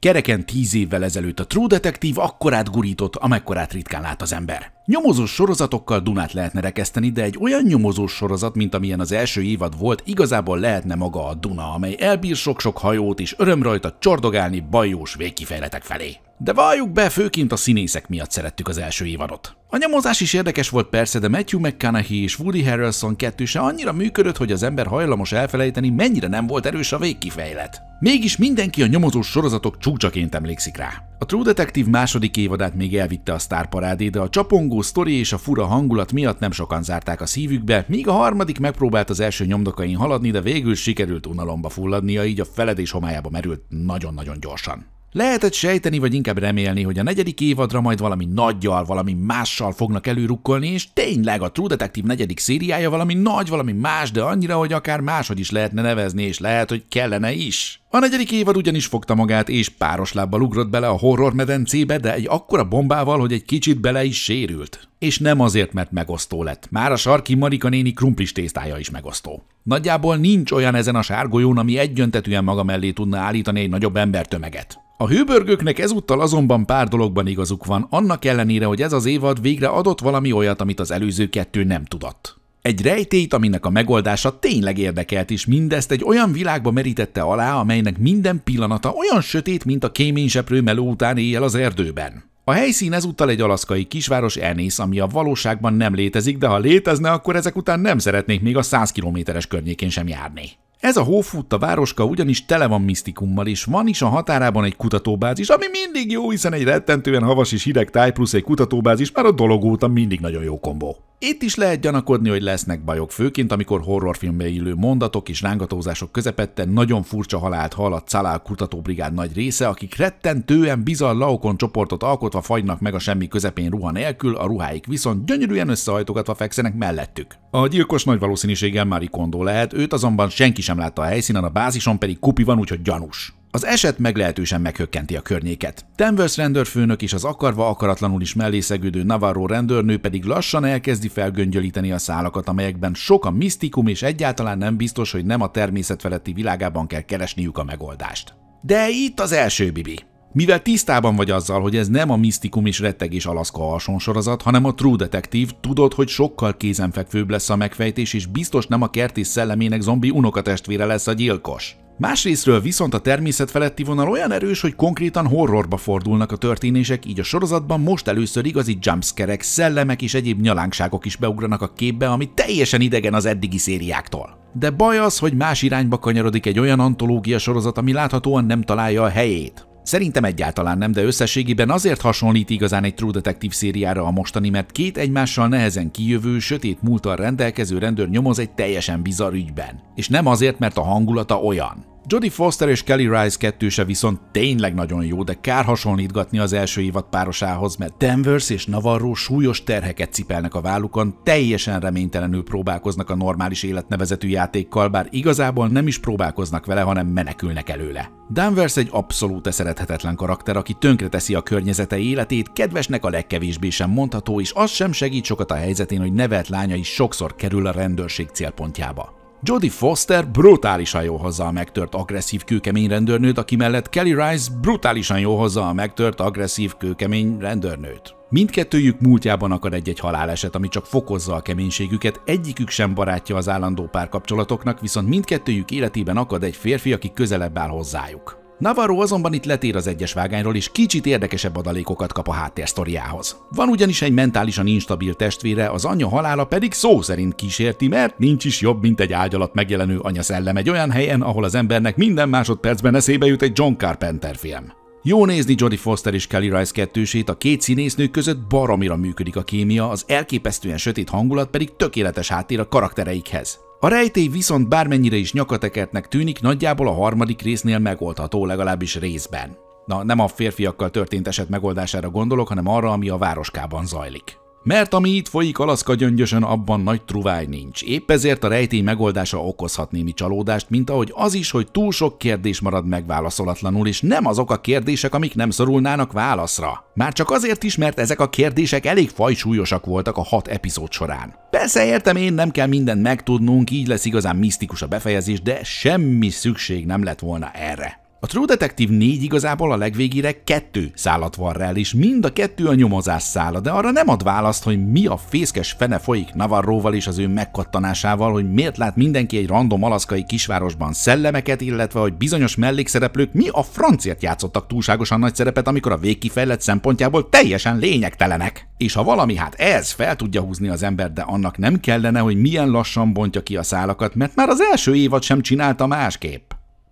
Kereken tíz évvel ezelőtt a True Detective akkorát gurított, amekkorát ritkán lát az ember. Nyomozós sorozatokkal Dunát lehetne rekeszteni, de egy olyan nyomozós sorozat, mint amilyen az első évad volt, igazából lehetne maga a Duna, amely elbír sok-sok hajót és öröm rajta csordogálni bajós végkifejletek felé. De valljuk be, főként a színészek miatt szerettük az első évadot. A nyomozás is érdekes volt persze, de Matthew McConaughey és Woody Harrelson kettőse annyira működött, hogy az ember hajlamos elfelejteni, mennyire nem volt erős a végkifejlet. Mégis mindenki a nyomozós sorozatok csúcsaként emlékszik rá. A True Detective második évadát még elvitte a sztárparádé, de a csapongó sztori és a fura hangulat miatt nem sokan zárták a szívükbe, míg a harmadik megpróbált az első nyomdokain haladni, de végül sikerült unalomba fulladnia, így a feledés homályába merült nagyon-nagyon gyorsan. Lehetett sejteni, vagy inkább remélni, hogy a negyedik évadra majd valami nagyjal, valami mással fognak előrukkolni, és tényleg a True Detective negyedik szériája valami nagy, valami más, de annyira, hogy akár máshogy is lehetne nevezni, és lehet, hogy kellene is. A negyedik évad ugyanis fogta magát, és páros lábbal ugrott bele a horror medencébe, de egy akkora bombával, hogy egy kicsit bele is sérült. És nem azért, mert megosztó lett. Már a sarki Marika néni krumplis tésztája is megosztó. Nagyjából nincs olyan ezen a sárgolyón, ami egyöntetűen maga mellé tudna állítani egy nagyobb embertömeget. A hőbörgőknek ezúttal azonban pár dologban igazuk van, annak ellenére, hogy ez az évad végre adott valami olyat, amit az előző kettő nem tudott. Egy rejtét, aminek a megoldása tényleg érdekelt, és mindezt egy olyan világba merítette alá, amelynek minden pillanata olyan sötét, mint a kéményseprő meló után éjjel az erdőben. A helyszín ezúttal egy alaszkai kisváros Elnész, ami a valóságban nem létezik, de ha létezne, akkor ezek után nem szeretnék még a 100 kilométeres környékén sem járni. Ez a hófutta városka ugyanis tele van misztikummal, és van is a határában egy kutatóbázis, ami mindig jó, hiszen egy rettentően havas és hideg táj plusz egy kutatóbázis már a dolog óta mindig nagyon jó kombó. Itt is lehet gyanakodni, hogy lesznek bajok, főként amikor horrorfilmbe élő mondatok és rángatózások közepette nagyon furcsa halált hal a Calál kutatóbrigád nagy része, akik rettentően bizal laokon csoportot alkotva fagynak meg a semmi közepén ruha nélkül, a ruháik viszont gyönyörűen összehajtogatva fekszenek mellettük. A gyilkos nagy valószínűséggel már Kondo lehet, őt azonban senki sem látta a helyszínen, a bázison pedig kupi van, úgyhogy gyanús. Az eset meglehetősen meghökkenti a környéket. Tenvers rendőrfőnök és az akarva akaratlanul is mellészegődő Navarro rendőrnő pedig lassan elkezdi felgöngyölíteni a szálakat, amelyekben sok a misztikum és egyáltalán nem biztos, hogy nem a természet feletti világában kell keresniük a megoldást. De itt az első bibi. Mivel tisztában vagy azzal, hogy ez nem a misztikum és rettegés Alaszka alsonsorozat, hanem a True Detective, tudod, hogy sokkal kézenfekvőbb lesz a megfejtés, és biztos nem a kertész szellemének zombi unokatestvére lesz a gyilkos. Másrésztről viszont a természet feletti vonal olyan erős, hogy konkrétan horrorba fordulnak a történések, így a sorozatban most először igazi jumpskerek, szellemek és egyéb nyalánkságok is beugranak a képbe, ami teljesen idegen az eddigi szériáktól. De baj az, hogy más irányba kanyarodik egy olyan antológia sorozat, ami láthatóan nem találja a helyét. Szerintem egyáltalán nem, de összességében azért hasonlít igazán egy True Detective szériára a mostani, mert két egymással nehezen kijövő, sötét múltal rendelkező rendőr nyomoz egy teljesen bizarr ügyben. És nem azért, mert a hangulata olyan. Jodie Foster és Kelly Rice kettőse viszont tényleg nagyon jó, de kár hasonlítgatni az első évad párosához, mert Danvers és Navarro súlyos terheket cipelnek a vállukon, teljesen reménytelenül próbálkoznak a normális életnevezetű játékkal, bár igazából nem is próbálkoznak vele, hanem menekülnek előle. Danvers egy abszolút szerethetetlen karakter, aki tönkreteszi a környezete életét, kedvesnek a legkevésbé sem mondható, és az sem segít sokat a helyzetén, hogy nevelt lánya is sokszor kerül a rendőrség célpontjába. Jodie Foster brutálisan jó hozza a megtört agresszív kőkemény rendőrnőt, aki mellett Kelly Rice brutálisan jó hozza a megtört agresszív kőkemény rendőrnőt. Mindkettőjük múltjában akad egy-egy haláleset, ami csak fokozza a keménységüket, egyikük sem barátja az állandó párkapcsolatoknak, viszont mindkettőjük életében akad egy férfi, aki közelebb áll hozzájuk. Navarro azonban itt letér az egyes vágányról, és kicsit érdekesebb adalékokat kap a háttérsztoriához. Van ugyanis egy mentálisan instabil testvére, az anya halála pedig szó szerint kísérti, mert nincs is jobb, mint egy ágy alatt megjelenő anya szellem egy olyan helyen, ahol az embernek minden másodpercben eszébe jut egy John Carpenter film. Jó nézni Jodie Foster és Kelly Rice kettősét, a két színésznő között baromira működik a kémia, az elképesztően sötét hangulat pedig tökéletes háttér a karaktereikhez. A rejtély viszont bármennyire is nyakatekertnek tűnik, nagyjából a harmadik résznél megoldható, legalábbis részben. Na, nem a férfiakkal történt eset megoldására gondolok, hanem arra, ami a városkában zajlik. Mert ami itt folyik Alaszka gyöngyösen, abban nagy truváj nincs. Épp ezért a rejtély megoldása okozhat némi csalódást, mint ahogy az is, hogy túl sok kérdés marad megválaszolatlanul, és nem azok a kérdések, amik nem szorulnának válaszra. Már csak azért is, mert ezek a kérdések elég fajsúlyosak voltak a hat epizód során. Persze értem én, nem kell mindent megtudnunk, így lesz igazán misztikus a befejezés, de semmi szükség nem lett volna erre. A True Detective 4 igazából a legvégére kettő szállat van rá, és mind a kettő a nyomozás szála, de arra nem ad választ, hogy mi a fészkes fene folyik Navarroval és az ő megkattanásával, hogy miért lát mindenki egy random alaszkai kisvárosban szellemeket, illetve hogy bizonyos mellékszereplők mi a franciát játszottak túlságosan nagy szerepet, amikor a végkifejlett szempontjából teljesen lényegtelenek. És ha valami hát ez fel tudja húzni az ember, de annak nem kellene, hogy milyen lassan bontja ki a szálakat, mert már az első évad sem csinálta másképp.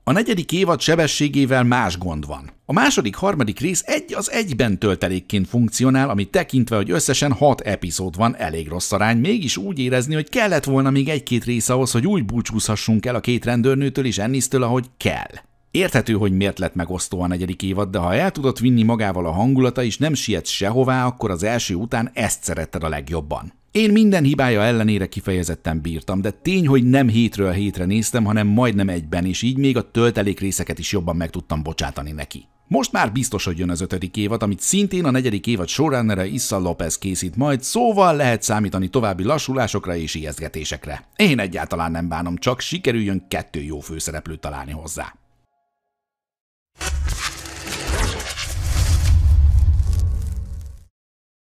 A negyedik évad sebességével más gond van. A második-harmadik rész egy az egyben töltelékként funkcionál, ami tekintve, hogy összesen hat epizód van, elég rossz arány, mégis úgy érezni, hogy kellett volna még egy-két rész ahhoz, hogy úgy búcsúzhassunk el a két rendőrnőtől és Ennisztől, ahogy kell. Érthető, hogy miért lett megosztó a negyedik évad, de ha el tudott vinni magával a hangulata és nem siet sehová, akkor az első után ezt szeretted a legjobban. Én minden hibája ellenére kifejezetten bírtam, de tény, hogy nem hétről hétre néztem, hanem majdnem egyben, és így még a töltelék részeket is jobban meg tudtam bocsátani neki. Most már biztos, hogy jön az ötödik évad, amit szintén a negyedik évad showrunnere Issa López készít majd, szóval lehet számítani további lassulásokra és ijesztgetésekre. Én egyáltalán nem bánom, csak sikerüljön kettő jó főszereplőt találni hozzá.